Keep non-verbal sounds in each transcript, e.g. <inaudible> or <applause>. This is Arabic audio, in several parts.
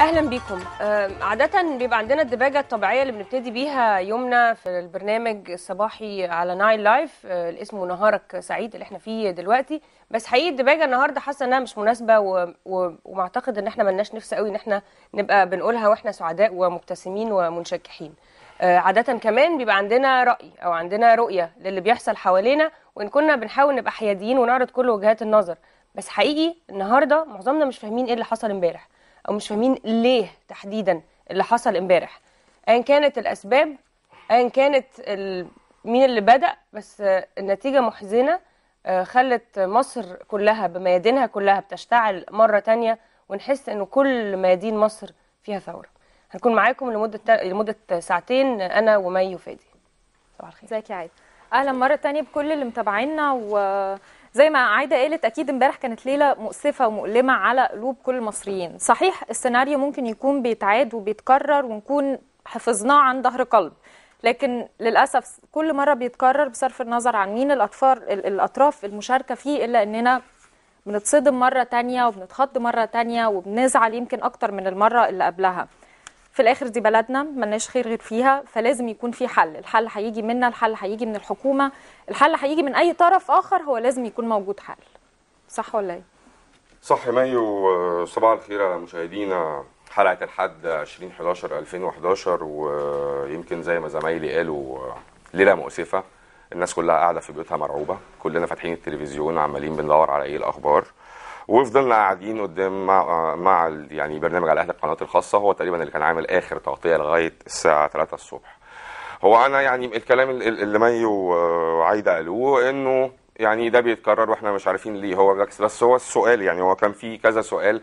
اهلا بيكم عاده بيبقى عندنا الدباجه الطبيعيه اللي بنبتدي بيها يومنا في البرنامج الصباحي على نايل لايف آه، اللي اسمه نهارك سعيد اللي احنا فيه دلوقتي بس حقيقي الدباجه النهارده حاسه انها مش مناسبه و... و... ومعتقد ان احنا ملناش نفس قوي ان احنا نبقى بنقولها واحنا سعداء ومبتسمين ومنشكحين آه، عاده كمان بيبقى عندنا راي او عندنا رؤيه للي بيحصل حوالينا وان كنا بنحاول نبقى حياديين ونعرض كل وجهات النظر بس حقيقي النهارده معظمنا مش فاهمين ايه اللي حصل امبارح او مش فاهمين ليه تحديدا اللي حصل امبارح ايا كانت الاسباب ايا كانت مين اللي بدا بس النتيجه محزنه آه، خلت مصر كلها بميادينها كلها بتشتعل مره تانية ونحس انه كل ميادين مصر فيها ثوره هنكون معاكم لمده لمده ساعتين انا ومي وفادي صباح الخير ازيك يا عايده اهلا مره تانية بكل اللي متابعينا و زي ما عايده قالت اكيد امبارح كانت ليله مؤسفه ومؤلمه على قلوب كل المصريين صحيح السيناريو ممكن يكون بيتعاد وبيتكرر ونكون حفظناه عن ظهر قلب لكن للاسف كل مره بيتكرر بصرف النظر عن مين الاطفال الاطراف المشاركه فيه الا اننا بنتصدم مره تانية وبنتخض مره تانية وبنزعل يمكن اكتر من المره اللي قبلها في الاخر دي بلدنا ملناش خير غير فيها فلازم يكون في حل الحل هيجي منا الحل هيجي من الحكومه الحل هيجي من اي طرف اخر هو لازم يكون موجود حل صح ولا ايه صح مايو صباح الخير على مشاهدينا حلقه الحد 20 11 2011 ويمكن زي ما زمايلي قالوا ليله مؤسفه الناس كلها قاعده في بيوتها مرعوبه كلنا فاتحين التلفزيون عمالين بندور على ايه الاخبار وفضلنا قاعدين قدام مع مع يعني برنامج على احدى القنوات الخاصه هو تقريبا اللي كان عامل اخر تغطيه لغايه الساعه 3 الصبح هو انا يعني الكلام اللي مي وعايده قالوه انه يعني ده بيتكرر واحنا مش عارفين ليه هو بالعكس بس هو السؤال يعني هو كان في كذا سؤال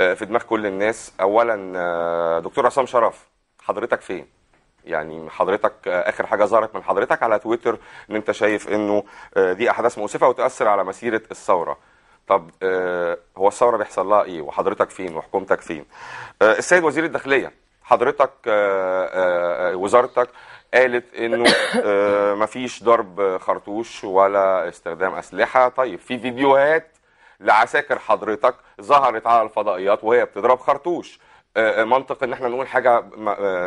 آه، في دماغ كل الناس اولا آه، دكتور عصام شرف حضرتك فين يعني حضرتك آه، اخر حاجه ظهرت من حضرتك على تويتر ان انت شايف انه دي احداث مؤسفه وتاثر على مسيره الثوره طب آه، هو الثوره بيحصل لها ايه وحضرتك فين وحكومتك فين آه، السيد وزير الداخليه حضرتك آه، وزارتك قالت انه ما مفيش ضرب خرطوش ولا استخدام اسلحه طيب في فيديوهات لعساكر حضرتك ظهرت على الفضائيات وهي بتضرب خرطوش منطق ان احنا نقول حاجه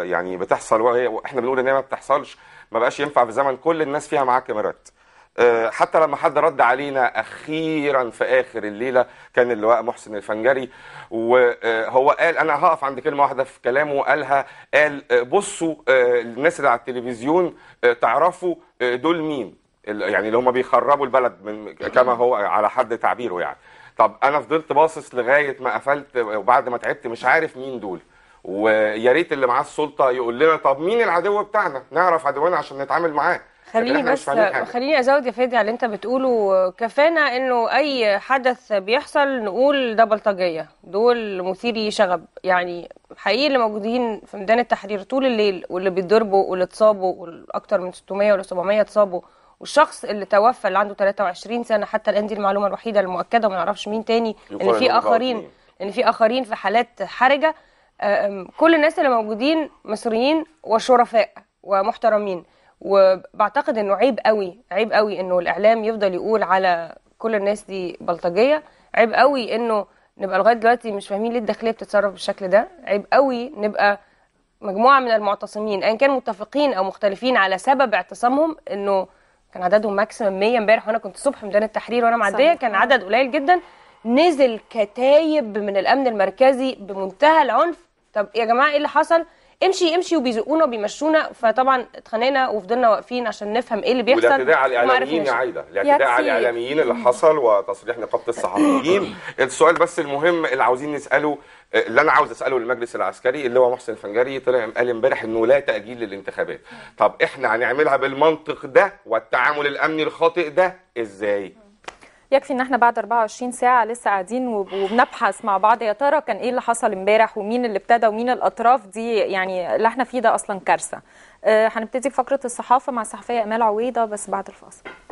يعني بتحصل واحنا احنا بنقول ان هي ما بتحصلش ما بقاش ينفع في زمن كل الناس فيها معاها كاميرات آه، حتى لما حد رد علينا اخيرا في اخر الليله كان اللواء محسن الفنجري وهو قال انا هقف عند كلمه واحده في كلامه قالها قال آه، بصوا آه، الناس اللي على التلفزيون تعرفوا دول مين يعني اللي هم بيخربوا البلد من كما هو على حد تعبيره يعني طب انا فضلت باصص لغايه ما قفلت وبعد ما تعبت مش عارف مين دول ويا ريت اللي معاه السلطه يقول لنا طب مين العدو بتاعنا نعرف عدونا عشان نتعامل معاه خليني بس خليني ازود يا فادي على اللي انت بتقوله كفانا انه اي حدث بيحصل نقول ده بلطجيه دول مثيري شغب يعني حقيقي اللي موجودين في ميدان التحرير طول الليل واللي بيتضربوا واللي اتصابوا واكثر من 600 ولا 700 اتصابوا والشخص اللي توفى اللي عنده 23 سنه حتى الان دي المعلومه الوحيده المؤكده وما نعرفش مين تاني ان في اخرين ان في اخرين في حالات حرجه كل الناس اللي موجودين مصريين وشرفاء ومحترمين وبعتقد انه عيب قوي عيب قوي انه الاعلام يفضل يقول على كل الناس دي بلطجيه عيب قوي انه نبقى لغايه دلوقتي مش فاهمين ليه الداخليه بتتصرف بالشكل ده عيب قوي نبقى مجموعه من المعتصمين ان كان متفقين او مختلفين على سبب اعتصامهم انه كان عددهم ماكسيمم 100 امبارح وانا كنت الصبح في ميدان التحرير وانا معديه كان عدد قليل جدا نزل كتايب من الامن المركزي بمنتهى العنف طب يا جماعه ايه اللي حصل امشي امشي وبيزقونا وبيمشونا فطبعا اتخانقنا وفضلنا واقفين عشان نفهم ايه اللي بيحصل والاعتداء على الاعلاميين يا عايده الاعتداء على الاعلاميين اللي حصل وتصريح نقابه الصحفيين <coughs> السؤال بس المهم اللي عاوزين نساله اللي انا عاوز اساله للمجلس العسكري اللي هو محسن الفنجري طلع قال امبارح انه لا تاجيل للانتخابات طب احنا هنعملها بالمنطق ده والتعامل الامني الخاطئ ده ازاي يكفي ان احنا بعد 24 ساعه لسه قاعدين وبنبحث مع بعض يا ترى كان ايه اللي حصل امبارح ومين اللي ابتدى ومين الاطراف دي يعني اللي احنا فيه ده اصلا كارثه آه، هنبتدي فقره الصحافه مع الصحفيه امال عويضه بس بعد الفاصل